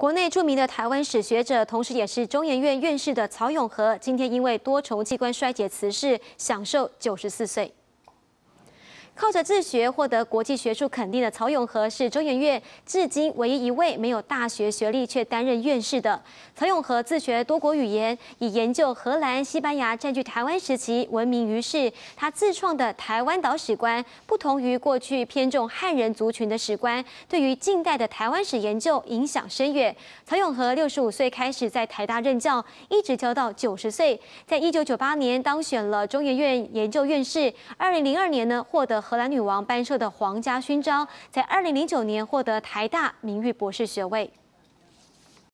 国内著名的台湾史学者，同时也是中研院院士的曹永和，今天因为多重器官衰竭辞世，享受九十四岁。靠着自学获得国际学术肯定的曹永和是中研院至今唯一一位没有大学学历却担任院士的。曹永和自学多国语言，以研究荷兰、西班牙占据台湾时期闻名于世。他自创的台湾岛史观，不同于过去偏重汉人族群的史观，对于近代的台湾史研究影响深远。曹永和六十五岁开始在台大任教，一直教到九十岁。在一九九八年当选了中研院研究院士。二零零二年呢，获得。荷兰女王颁授的皇家勋章，在二零零九年获得台大名誉博士学位。